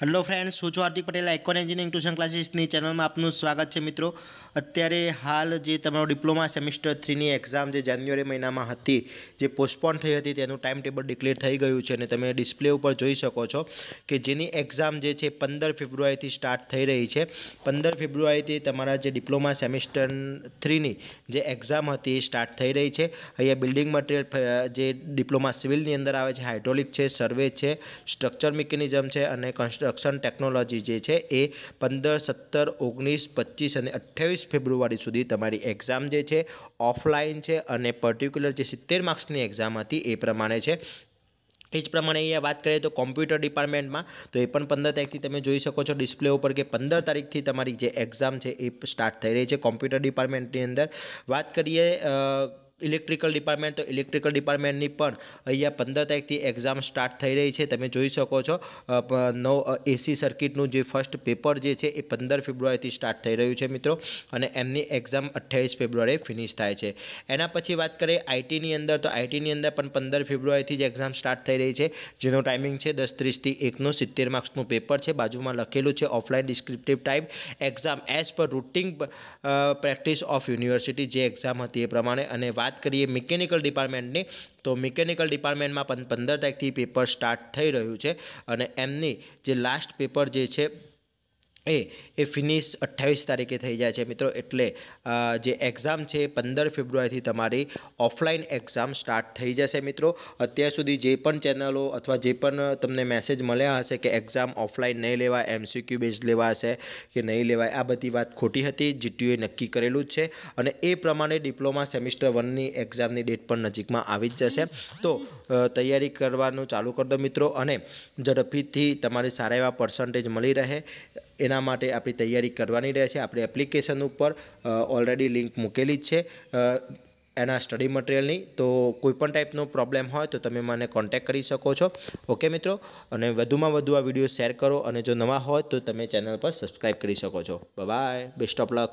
hello friend હું છું Hardik Patel icon engineering tuition ક્લાસીસની ચેનલમાં આપનું સ્વાગત છે મિત્રો અત્યારે હાલ જે તમારો ડિપ્લોમા સેમિસ્ટર થ્રીની એક્ઝામ જે જાન્યુઆરી મહિનામાં હતી જે પોસ્ટપોન થઈ હતી તેનું ટાઈમ ટેબલ ડિક્લેર થઈ ગયું છે અને તમે ડિસ્પ્લે ઉપર જોઈ શકો છો કે જેની એક્ઝામ જે છે પંદર ફેબ્રુઆરીથી સ્ટાર્ટ થઈ રહી છે પંદર ફેબ્રુઆરીથી તમારા જે ડિપ્લોમા સેમિસ્ટર થ્રીની જે એક્ઝામ હતી એ સ્ટાર્ટ થઈ રહી છે અહીંયા બિલ્ડિંગ મટીરિયલ જે ડિપ્લોમા સિવિલની અંદર આવે છે હાઇડ્રોલિક છે સર્વે છે સ્ટ્રક્ચર મિકેનિઝમ છે અને કન્સ્ટ્ર રક્ષણ ટેકનોલોજી જે છે એ પંદર સત્તર ઓગણીસ પચીસ અને અઠ્યાવીસ ફેબ્રુઆરી સુધી તમારી એક્ઝામ જે છે ઓફલાઈન છે અને પર્ટિક્યુલર જે સિત્તેર માર્ક્સની એક્ઝામ હતી એ પ્રમાણે છે એ જ પ્રમાણે અહીંયા વાત કરીએ તો કોમ્પ્યુટર ડિપાર્ટમેન્ટમાં તો એ પણ પંદર તારીખથી તમે જોઈ શકો છો ડિસ્પ્લે ઉપર કે પંદર તારીખથી તમારી જે એક્ઝામ છે એ સ્ટાર્ટ થઈ રહી છે કોમ્પ્યુટર ડિપાર્ટમેન્ટની અંદર વાત કરીએ ઇલેક્ટ્રિકલ ડિપાર્ટમેન્ટ તો ઇલેક્ટ્રિકલ ડિપાર્ટમેન્ટની પણ અહીંયા પંદર તારીખથી એક્ઝામ સ્ટાર્ટ થઈ રહી છે તમે જોઈ શકો છો નવ એસી સર્કિટનું જે ફર્સ્ટ પેપર જે છે એ પંદર ફેબ્રુઆરીથી સ્ટાર્ટ થઈ રહ્યું છે મિત્રો અને એમની એક્ઝામ અઠ્ઠાવીસ ફેબ્રુઆરી ફિનિશ થાય છે એના પછી વાત કરીએ આઈટીની અંદર તો આઈટીની અંદર પણ પંદર ફેબ્રુઆરીથી જ એક્ઝામ સ્ટાર્ટ થઈ રહી છે જેનો ટાઈમિંગ છે દસ ત્રીસથી એકનું સિત્તેર માર્ક્સનું પેપર છે બાજુમાં લખેલું છે offline descriptive type exam as per routine practice of university જે એક્ઝામ હતી એ પ્રમાણે અને વાત વાત કરીએ મિકેનિકલ ડિપાર્ટમેન્ટની તો મિકેનિકલ ડિપાર્ટમેન્ટમાં પણ પંદર તારીખથી પેપર સ્ટાર્ટ થઈ રહ્યું છે અને એમની જે લાસ્ટ પેપર જે છે એ એ ફિનિશ અઠ્ઠાવીસ તારીખે થઈ જાય છે મિત્રો એટલે જે એક્ઝામ છે એ પંદર ફેબ્રુઆરીથી તમારી ઓફલાઈન એક્ઝામ સ્ટાર્ટ થઈ જશે મિત્રો અત્યાર સુધી જે પણ ચેનલો અથવા જે પણ તમને મેસેજ મળ્યા હશે કે એક્ઝામ ઓફલાઈન નહીં લેવાય એમસીક્યુ બેઝ લેવાશે કે નહીં લેવાય આ બધી વાત ખોટી હતી જીટીયુએ નક્કી કરેલું જ છે અને એ પ્રમાણે ડિપ્લોમા સેમિસ્ટર વનની એક્ઝામની ડેટ પણ નજીકમાં આવી જ જશે તો તૈયારી કરવાનું ચાલુ કરી દો મિત્રો અને ઝડપીથી તમારે સારા એવા પર્સન્ટેજ મળી રહે એના માટે આપણી તૈયારી કરવાની રહેશે આપણે એપ્લિકેશન ઉપર ઓલરેડી લિંક મૂકેલી જ છે એના સ્ટડી મટિરિયલની તો કોઈપણ ટાઈપનો પ્રોબ્લેમ હોય તો તમે મને કોન્ટેક્ટ કરી શકો છો ઓકે મિત્રો અને વધુમાં વધુ આ વિડીયો શેર કરો અને જો નવા હોય તો તમે ચેનલ પર સબસ્ક્રાઈબ કરી શકો છો બાય બેસ્ટ ઓફ લક